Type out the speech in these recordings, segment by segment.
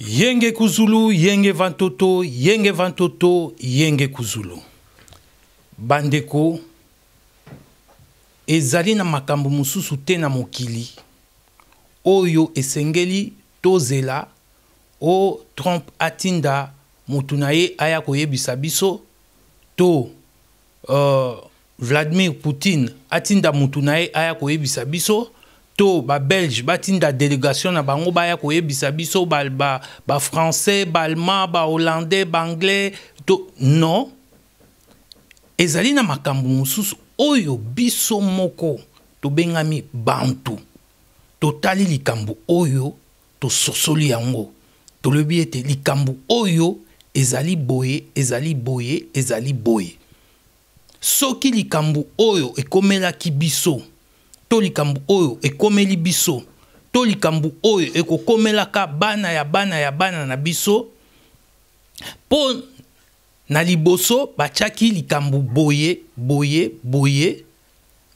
yenge kuzulu yenge vantoto yenge vantoto yenge kuzulu bandeko ezali na makambo mosusu te na mokili oyo esengeli tozela o trump atinda motu na ye aya koyebisa biso to uh, vladimir putin atinda motu na ye aya koyebisa biso to babelge batinda délégation na bango baya koyebisa biso bafrançais ba, ba baallemad bahollandais baanglais to non ezali na makambo mosusu oyo biso moko tobengami bantu totali likambo oyo tososoli yango tolobi ete likambo oyo ezali boye ezali boye ezali boye soki likambo oyo ekomelaki biso to likambo oyo ekomeli biso to likambo oyo ekokomelaka bana ya bana ya bana na biso mpo na liboso batiaki likambo boye boye boye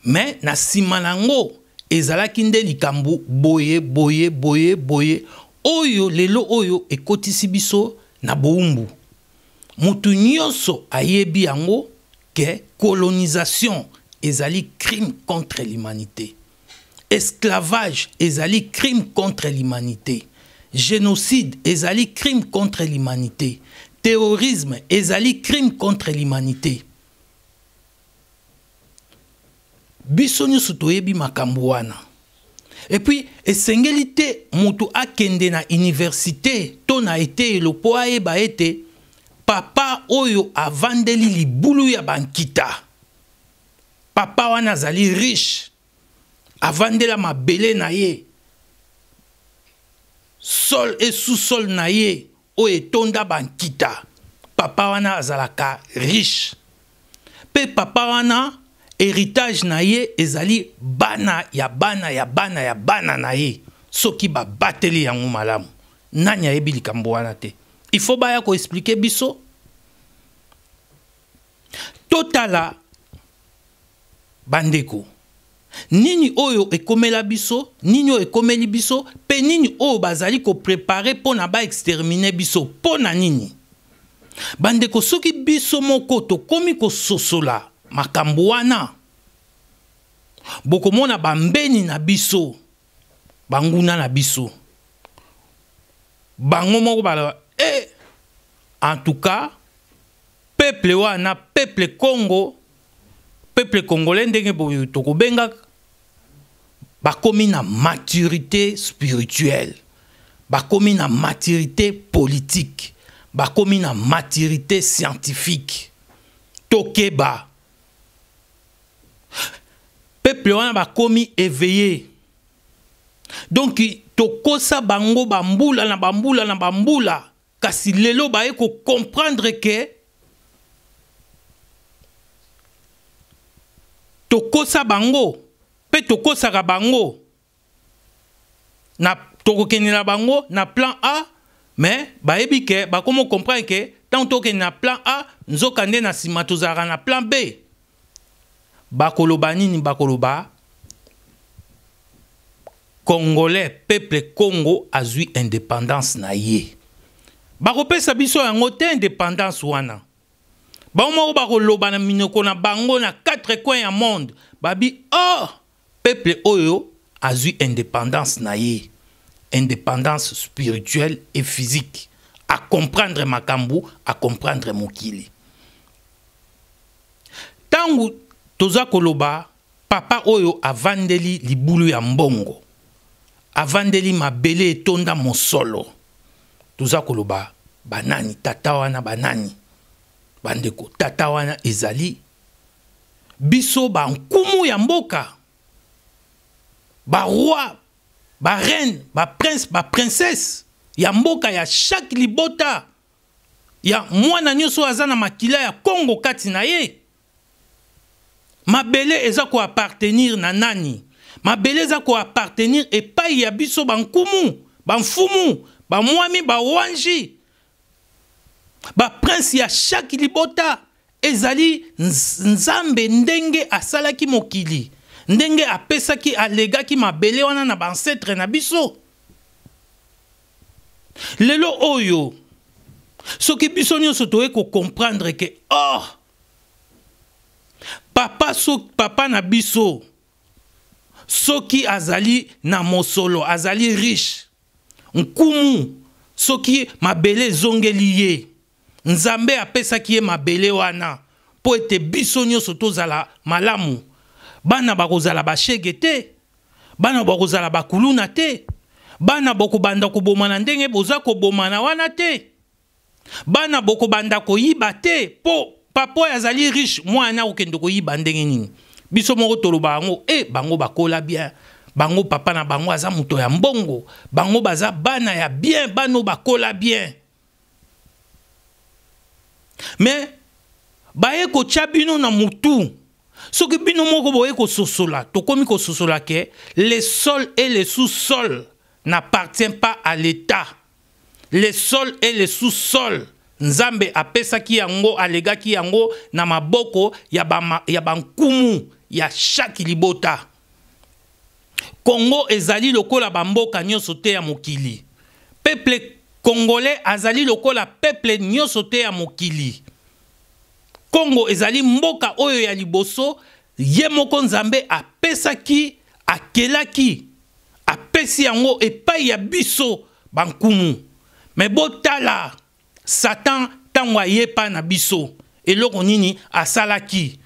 me na nsima nango ezalaki nde likambo boye boye boye boye oyo lelo oyo ekotisi biso na bowumbu motu nyonso ayebi yango ke colonisation ezali crime contre l'humanité esclavage ezali crime contre l'humanité génocide ezali crime contre l'humanité terrorisme ezali crime contre l'humanité biso nyonso toyebi makambo wana epuis esengeli te moto akende na université to na eteyelo mpo ayeba ete papa oyo avandeli libulu ya bankita papa wana azali riche avandela mabele na ye sol e sous-sol na ye oyo etonda bankita papa wana azalaka riche mpe papa wana héritage na ye ezali bana ya bana ya bana ya bana na ye soki babateli yango malamu nani ayebi likambo wana te il faut baya koexplike biso totala bandeko nini oyo ekomela biso nini oyo ekomeli biso mpe nini oyo bazali koprepare mpo na baextermine biso mpo na nini bandeko soki biso moko tokómi kososola makambo wana bokomona bambeni na biso banguna na biso bango moko balaba e eh, en tout cas peuple wana peuple congo peuple congolais ndenge tokobengaka bakomi na maturité spirituelle bakomi na maturité politique bakomi na maturité scientifique tokeba peuple wana bakomi éveillé donc tokosa bango bambula na bambula na bambula kasi lelo baye kocomprendre ke tokosa bango mpe tokosaka bango na tokokende na bango na plan a me bayebi ke bakoma comprendre ke ntango tokende na plan a nzoka nde na nsima tozalaka na plan b bakoloba nini bakoloba congolais peuple congo azwi indépendance na ye bakopesa biso yango te indépendance wana bango moko bakoloba na minoko na bango na quatre coins ya monde babi oh peuple oyo azwi indépendance na ye indépendance spirituelle et physique acomprendre makambo acomprendre mokili ntango toza koloba papa oyo avandeli libulu ya mbongo avandeli mabele etonda mosolo toza koloba banani tata wana banani bandeko tata wana ezali biso bankumu ya mboka baroi bareine baprince baprincesse ya mboka ya chaque libota ya mwana nyonso aza na makila ya kongo kati na ye mabele eza koappartenir na nani mabele eza koappartenir epai ya biso bankumu bamfumu bamwami bawanji baprince ya chaque libota ezali nzambe ndenge asalaki mokili ndenge apesaki alegaki mabele wana na bansetre na biso lelo oyo soki biso nyonso toye kokomprendre ke oh papa, so, papa na biso soki azali na mosolo azali riche nkumu soki mabele ezongeli ye nzambe apesaki ye mabele wana mpo ete biso nyonso tozala malamu bana bakozala bashege te bana bakozala bakuluna te bana bokobanda kobomana ndenge boza kobomana wana te bana bokobanda koyiba te mpo papa oyo azali riche mwana okende koyiba ndenge nini biso moko tolobaka yango e bango bakola bien bango papa na bango aza moto ya mbongo bango baza bana ya bien bana oyo bakola bien me baye kotya bino na motu soki bino moko boye kososola tokómi kososola ke le sol et le sous-sol n'appartient pas à l'état le sol et le sous-sol nzambe apesaki yango alegaki yango na maboko ya bankumu ba ya, ya chaque libota kongo ezali lokola bamboka nyonso te ya mokili peple congolais azali lokola peuple nyonso te ya mokili kongo ezali mboka oyo ya liboso ye moko nzambe apesaki akelaki apesi yango epai ya biso bankumu me botala satan ntango ayepa na biso eloko nini asalaki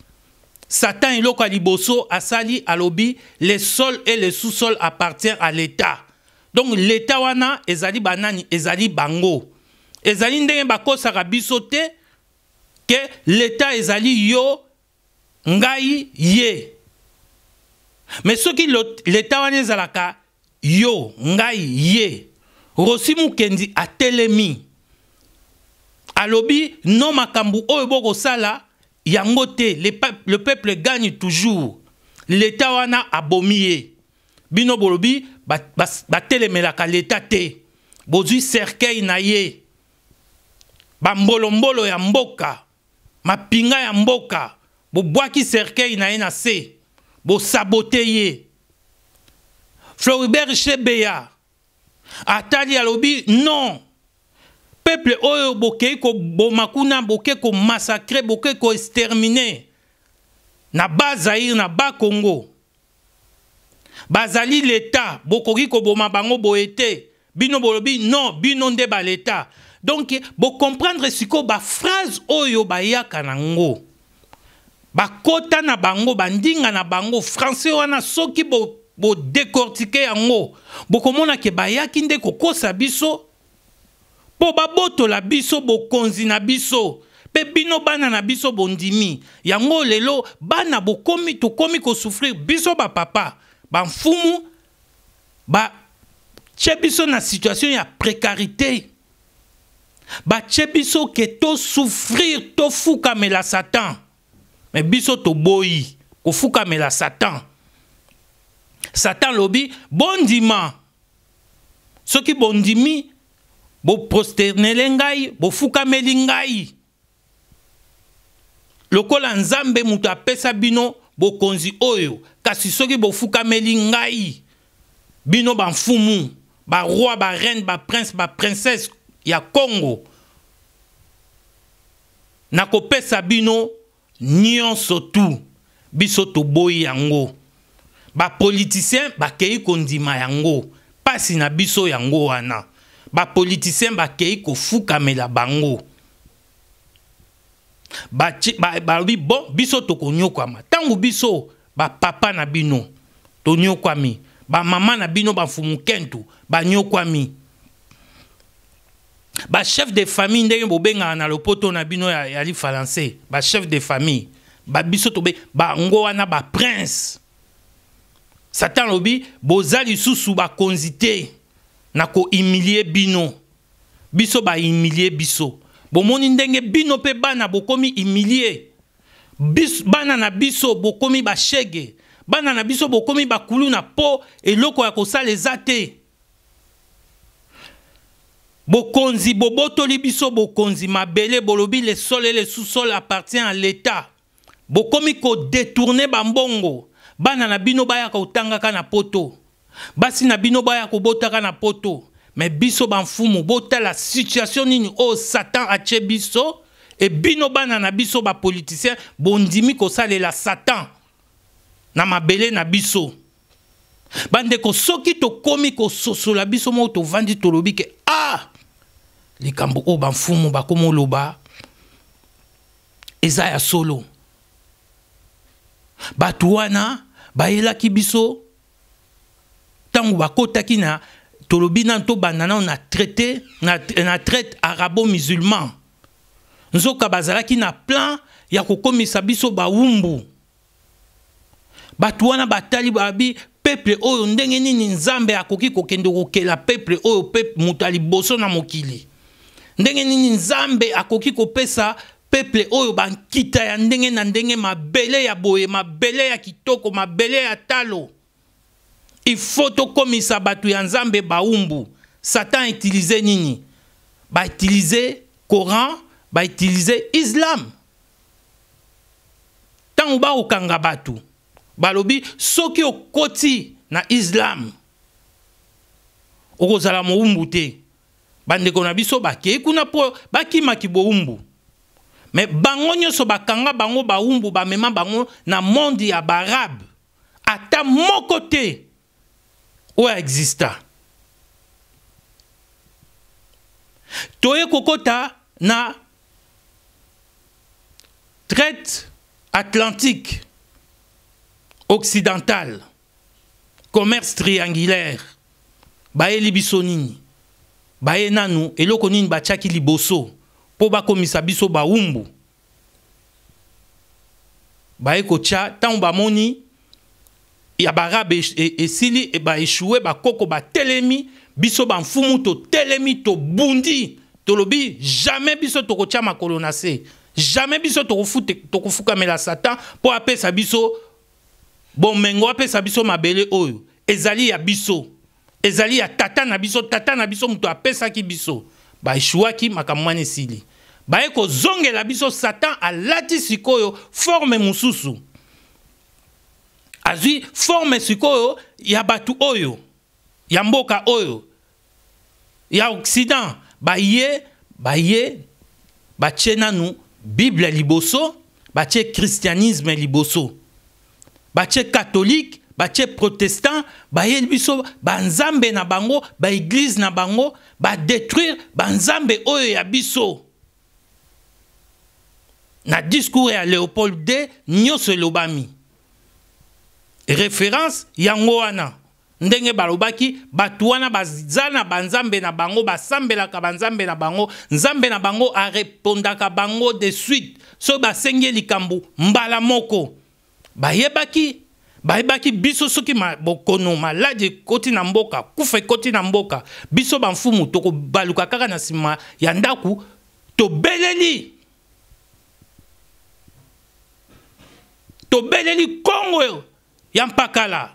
satan eloko ya liboso asali alobi le sol et le sous-sol appartient à l'état donc leta wana ezali banani ezali bango ezali ndenge bakosaka biso te ke leta ezali yo ngai ye me soki leta wana ezalaka yo ngai ye rosi mokendi atelemi alobi no makambo oyo bokosala yango te le, pe le peuple gagne toujours leta wana abomi ye bino bolobi batelemelaka leta te bozwi cercueil na ye bambolombolo ya mboka mapinga ya mboka bobwaki cercueil na ye na se bosabote ye floribert chebeya atali alobi non peuple oyo bokei koboma kuna bokei komassakre bokei koextermine na bazair na bakongo bazali leta bokoki koboma bango boye te bino bolobi non bino nde baleta donk bocomprendre sikoyo baphrase oyo bayaka nango bakota na bango bandinga na bango français wana soki bodekortike bo yango bokomona ke bayaki nde kokosa biso mpo babotola biso bokonzi na biso mpe bino bana na biso bondimi yango lelo bana bokomi tokomi kosouffrir biso bapapa bamfumu batie biso na situation ya précarité batie biso ke tosouffrir tofukamela satan me biso toboyi kofukamela satan satan lobi bondima soki bondimi boprosternele ngai bofukameli ngai lokola nzambe moto apesa bino bokonzi oyo kasi soki bofukameli ngai bino bamfumu baroi bareine baprince baprincesse ya congo nakopesa bino nyonso tu biso toboyi yango bapolitisien bakei kondima yango mpasi na biso yango wana bapolitisien bakei kofukamela bango balobi ba, ba, bon biso tokonyokwama ntango biso bapapa na bino toniokwami bamama na bino bafumukentu baniokwami bachef de famille ndenge bobengaka na lopoto na bino ya, ya lifalancais bachef de famille babiso tobe bango wana baprince satan alobi boza lisusu bakonzi te na kohumilie bino biso bahumilie biso bomoni ndenge bino mpe bana bokomi humilie bana na biso bokomi bashege bana na biso bokomi bakuluna mpo eloko ya kosala eza te bokonzi bobotoli biso bokonzi mabele bolobi lesole lesusol appartient à l'état bokomi kodetourne bambongo bana na bino bayaka kotangaka na poto basi na bino bayaka kobotaka na poto me biso bamfumu botala situation nini oyo oh, satan atie biso e bino bana na biso bapoliticien bondimi kosalela satan na mabele na biso bandeko soki tokómi kososola biso moko tovandi tolobi ke a ah! likambo oyo bamfumu bakómi oloba eza ya solo bato wana bayelaki biso ntango bakótaki na tolobi nano tobanda nano na traité na, na traite arabo musulman nzoka bazalaki na plan ya kokomisa biso bawumbu bato wana batali babi peple oyo ndenge nini nzambe akoki kokende kokela peple oyo moto ya liboso na mokili ndenge nini nzambe akoki kopesa peple oyo bankita ya ndenge na ndenge mabele ya boye mabele ya kitoko mabele ya talo ifo tokomisa bato ya nzambe bawumbu satan utilize nini bautilize coran bautilize islam ntango bakokanga bato balobi soki okoti na islam okozala mowumbu te bandeko na biso bakei kuna mpo bakimaki bowumbu me bango nyonso bakanga bango bawumbu bamema bango na monde ya baarabe ata moko te oyo exista toye kokɔta na traite atlantique, occidentale, commerce triangulaire, baye libiso nini, baye nanu, eloko nini bachaki liboso, po bakomisa biso bawumbu. Baye kocha, tango bamoni, ya barabe e-, esili e baeshue bakoko batelemi biso banfumu totelemi tobundi tolobi jamais biso tokotya makolo na se jamais biso tokofukamela satan mpo apesa biso bomengo apesa biso mabele oyo ezali ya biso ezali ya tata na biso tata na biso moto apesaki biso baeshwaki makambo wana esili baye kozongela biso satan alati sikoyo forme mosusu azwi forme sikoyo ya bato oyo ya mboka oyo ya occident baye baye batie nanu bible liboso batie christianisme liboso batie katholike batie protestant bayeli biso banzambe na bango baeglize na bango badétruire banzambe oyo ya biso na discours ya léopold d nyonso elobami référence yango wana ndenge balobaki bato wana baza na banzambe na bango basambelaka banzambe na bango nzambe na bango arepondaka bango de suite soki basengi likambo mbala moko bayebaki bayebaki biso soki ma, bokono maladi ekoti na mboka kufa ekoti na mboka biso bamfumu tokobaluka kaka na nsima ya ndako tobeleli tobeleli kongo ya mpakala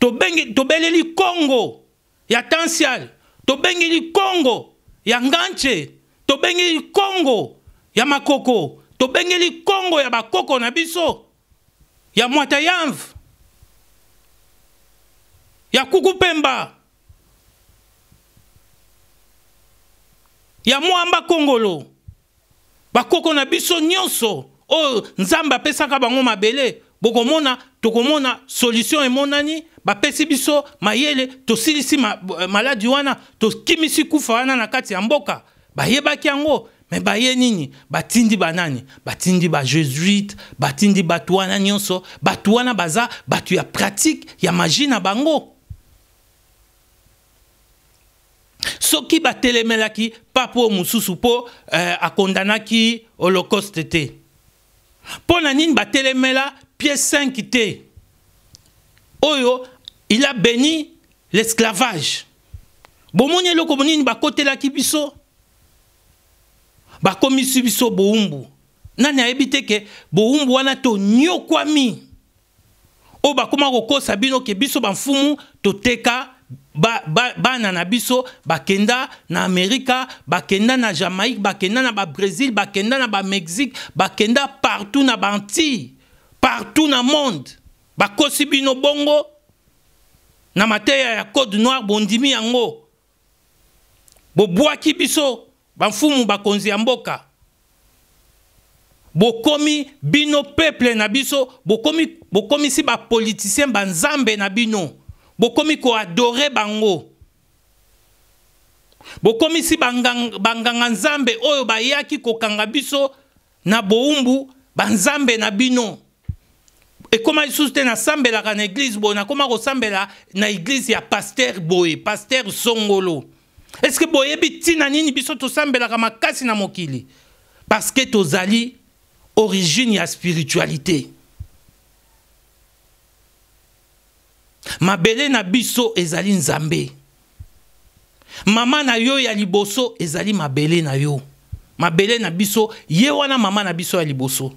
tobeleli kongo ya tansial tobengeli kongo ya nganche tobengeli kongo ya makoko tobengeli kongo ya bakoko na biso ya mwata yamve ya kuku pemba ya mwamba kongolo bakoko na biso nyonso oyo oh, nzambe apesaka bango mabele bokomona tokomona solution emonani bapesi biso mayele tosilisi ma, eh, maladi wana tokimisi kufa wana na kati ya mboka bayebaki yango me baye nini batindi banani batindi bajesuite batindi bato wana nyonso bato wana baza bato ya pratike ya magi na bango soki batelemelaki pa mpo mosusu mpo eh, akondanaki holocauste te mpo na nini batelemela pied 5 te oyo il a béni l'esclavage bomoni eloko bonini bakotelaki biso bakomisi biso bowumbu nani ayebi te ke bowumbu wana tonyokwami oyo bakóma kokosa bino ke biso bamfumu toteka bana ba, ba na biso bakenda na amerika bakenda na jamaïque bakenda na babrésil bakenda na bamexique bakenda partout na baantille partout na monde bakosi bino bongo na mateya ya code noir bondimi yango bobwaki biso bamfumu bakonzi ya mboka bokomi bino peuple na biso bokomi, bokomi si bapolitisien banzambe na bino bokomi koadore bango bokomi si banganga, banganga nzambe oyo bayaki kokanga biso na bowumbu banzambe na bino ekóma lisusu te nasambelaka na eglize boye nakóma kosambela na eglize ya paster boye paster songolo estce boyebi ntina nini biso tosambelaka makasi na mokili parce que tozali origine ya spiritualité mabele na biso ezali nzambe mama na yo ya liboso ezali mabele na yo mabele na biso ye wana mama na biso ya liboso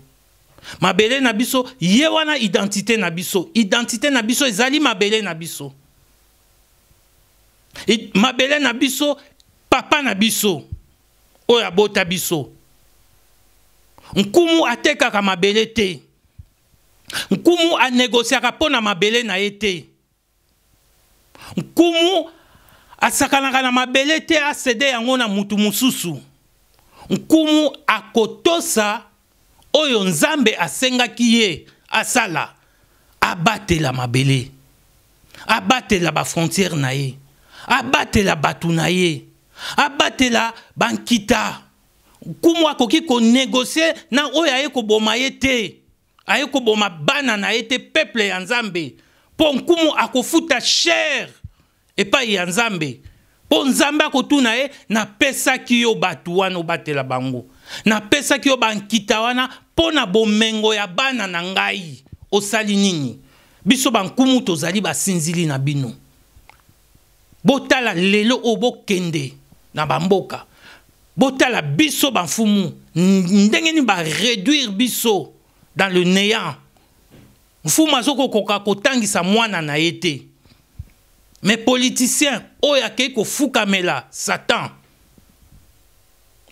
mabele na biso ye wana identité na biso identité na biso ezali mabele na biso mabele na biso papa na biso oyo abota biso nkumu atekaka mabele te nkumu anegosiaka mpo na mabele na ye te nkumu asakanaka na mabele te asede yango na mutu mosusu nkumu akotosa oyo nzambe asengaki ye asala abatela mabele abatela bafrontiere na ye abatela bato na ye abatela bankita kumu akoki konegosie na oyo aye koboma ye te aye koboma bana na ye te peuple ya nzambe mpo nkumu akofuta shere epai ya nzambe mpo nzambe akotuna ye napesaki yo bato wana obatela bango napesaki yo bankita wana mpo na bomengo ya bana na ngai osali nini biso bankumu tozali basinzili na bino botala lelo oyo bokende na bamboka botala biso banfumu ndenge nini bareduire biso dans le néant mfumu azokokoka kotangisa mwana na ye te me politicien oyo akei kofukamela satan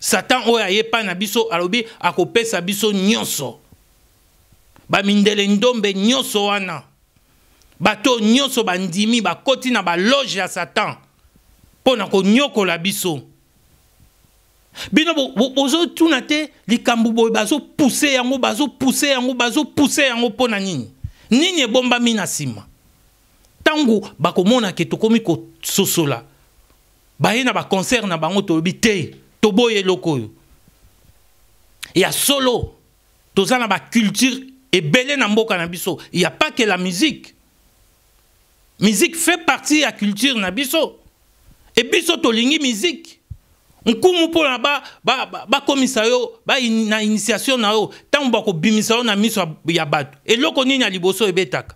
satan oyo aye epai na biso alobi akopesa biso nyonso bamindele ndombe nyonso wana bato nyonso bandimi bakoti na baloge ya satan mpo na konyokola biso bino bozotuna bo, bo te likambo boye bazopuse yango bazopuse yango bazopuse yango mpo na nini nini ebombami na nsima ntango bakomonake tokómi kososola baye na baconcert na bango tolobi te toboya eloko oyo ya solo toza na baculture ebele na mboka na biso ya pas que la musique musique fait partie ya culture na biso e biso tolingi musique nkumu mpo na bakomisa ba, ba, ba yo ba in, na initiation na yo ntango bakobimisa yo na miso ya bato eloko nini ya liboso ebetaka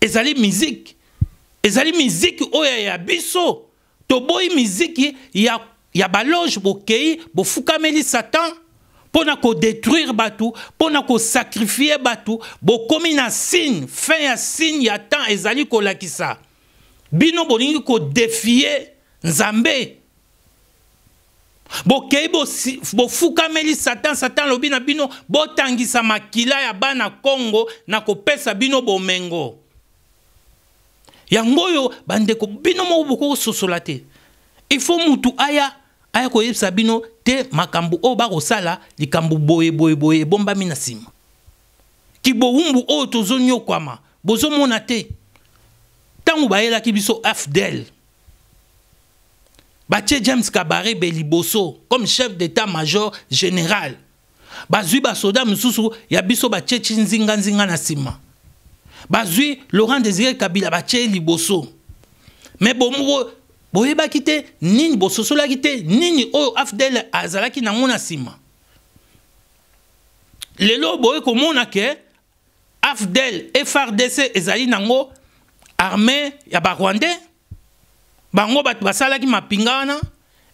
ezali miziki ezali miziki oyo ya biso toboyi miziki ya ya baloge bokei bofukameli satan mpo na kodétruire bato mpo na kosakrifie bato bokomi na signe fin ya signe ya temps ezali kolakisa bino bolingi kodefie nzambe bokei bofukameli satan satan alobi na bino botangisa makila ya bana kongo na kopesa bino bomengo yango oyo bandeko bino moko bokokososola te il faut mutu aya aya koyebisa bino te makambo oyo bakosala likambo boyeboyeboye ebombami na nsima kibowumbu oyo tozonyokwama bozomona te ntango bayelaki biso afdel batie james kabarebe liboso comme chef d'état major général bazwi basoda mosusu ya biso batie ti nzinganzinga na nsima bazwi laurent désiré kabila batie liboso me bomo boyebaki te nini bososolaki te nini oyo afdel azalaki nango na nsima lelo boye komona ke afdel frdc ezali nango armée ya barwandais bango bato basalaki mapinga wana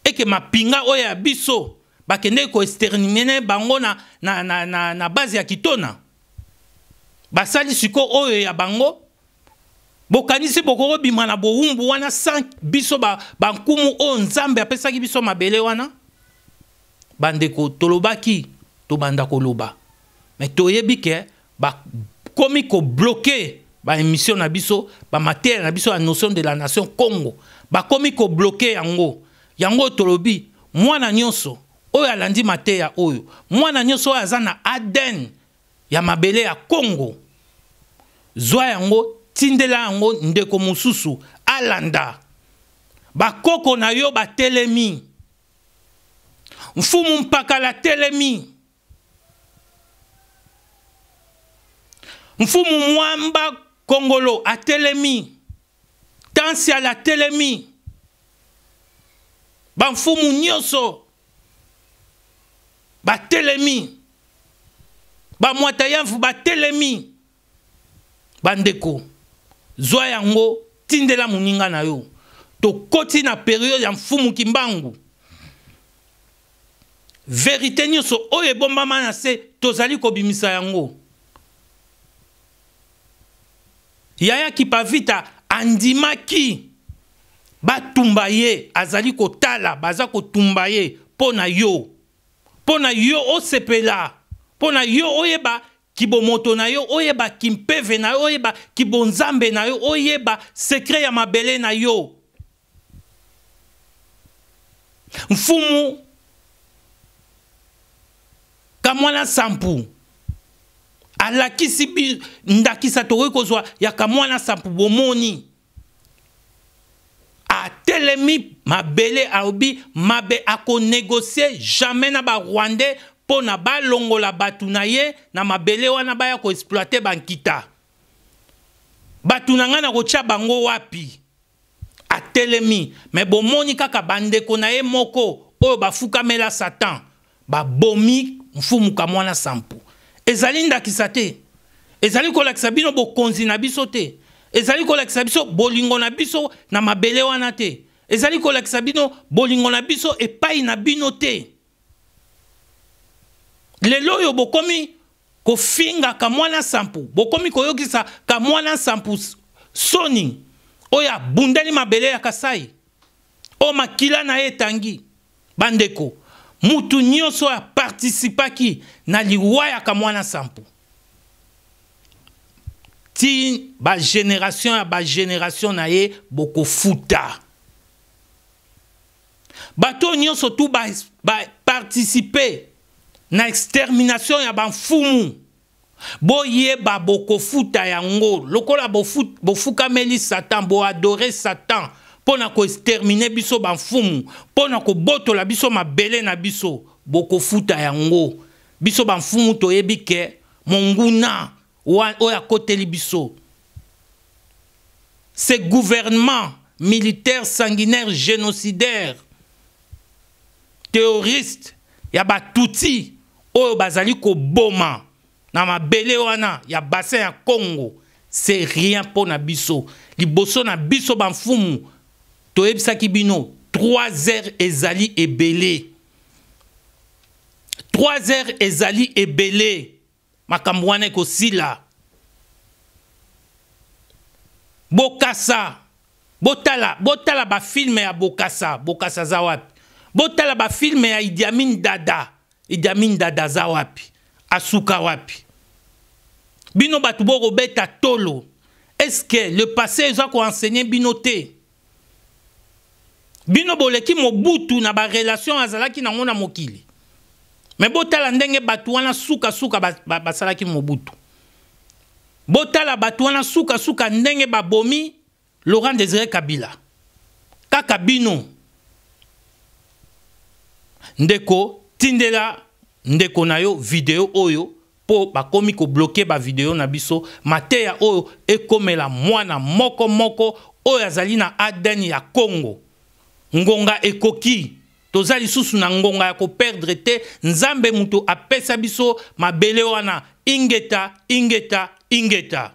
eke mapinga oyo ya biso bakendeki koestermine bango na, na, na, na, na base ya kitona basali siko oyo ya bango bokanisi bokokobima na bowumbu wana san biso bankumu oyo nzambe apesaki biso mabele wana bandeko tolobaki tobanda koloba me toyebi ke bakomi kobloke baémission na biso bamatière na biso ya notion de la nation congo bakomi kobloke yango yango tolobi mwana nyonso oyo alandi mateya oyo mwana nyonso oyo aza na aden ya mabele ya congo zwa yango tindela yango ndeko mosusu alanda bakoko na yo batelemi mfumu mpakala telemi mfumu mwamba kongolo atelemi tansiala atelemi bamfumu nyonso batelemi bamwata yamfu batelemi bandeko ba zwa yango tindela moninga na yo tokoti na periode ya mfumuki mbangu verite nyonso oyo ebombama na se tozali kobimisa yango yaya kipavita andimaki batumba ye azali kotala baza kotumba ye mpo na yo mpo na yo osepela mpo na yo oyeba kibomoto na yo oyeba kimpeve na yo oyeba kibonzambe na yo oyeba sekre ya mabele na yo mfumu kamwana sampu alakisi bi ndakisa tokoki kozwa ya kamwana sampu bomoni atelemi mabele alobi mabe akonegosie jamais na barwandais mpo na balongola bato na ye na mabele wana baya koexploite bankita bato na ngai na kotya bango wapi atelemi me bomoni kaka bandeko na ye moko oyo bafukamela satan babomi mfumuka mwana sampu ezali ndakisa te ezali kolakisa bino bokonzi na biso te ezali kolakisa biso bolingo na biso na mabele wana te ezali kolakisa bino bolingo na biso epai na bino te lelo oyo bokomi kofinga kamwana nsampu bokomi koyokisa kamwana nsampu soni oyo abundeli mabele ya kasai oyo makila na ye etangi bandeko mutu nyonso oyo apartisipaki na liwa ya kamwana nsampu ti bageneration ya bageneration na ye bokofuta bato oyo nyonso tu bapartisipe ba na extermination ya bamfumu boyeba bokofuta yango lokola bofukameli satan boadore satan mpo na koextermine biso bamfumu mpo na kobotola biso mabele na biso bokofuta yango biso bamfumu toyebi ke monguna oyo akoteli biso ce gouvernement militaire sanguinaire génocidaire terroriste ya batuti oyo bazali koboma na mabele wana ya bassin ya congo c'est rien mpo na biso liboso na biso bamfumu toyebisaki bino 3 heures ezali ebele 3 heures ezali ebele makambo wana ekosila bokasa botala botala bafilme ya bokasa bokasa aza wapi botala bafilme ya idiamine dada idamini dada aza wapi asuka wapi bino bato bokobeta tolo eske le passé eza koensegne bino te bino boleki mobutu na barelation azalaki nango na mokili me botala ndenge bato wana sukasuka basalaki ba, ba mobutu botala bato wana sukasuka ndenge babomi laurent désiré kabila kaka bino ndeko tindela ndeko na yo video oyo mpo bakomi kobloke bavideo na biso mateya oyo ekomela mwana moko moko oyo azali na aden ya kongo ngonga ekoki toza lisusu na ngonga ya koperdre te nzambe moto apesa biso mabele wana ingeta ingeta ingeta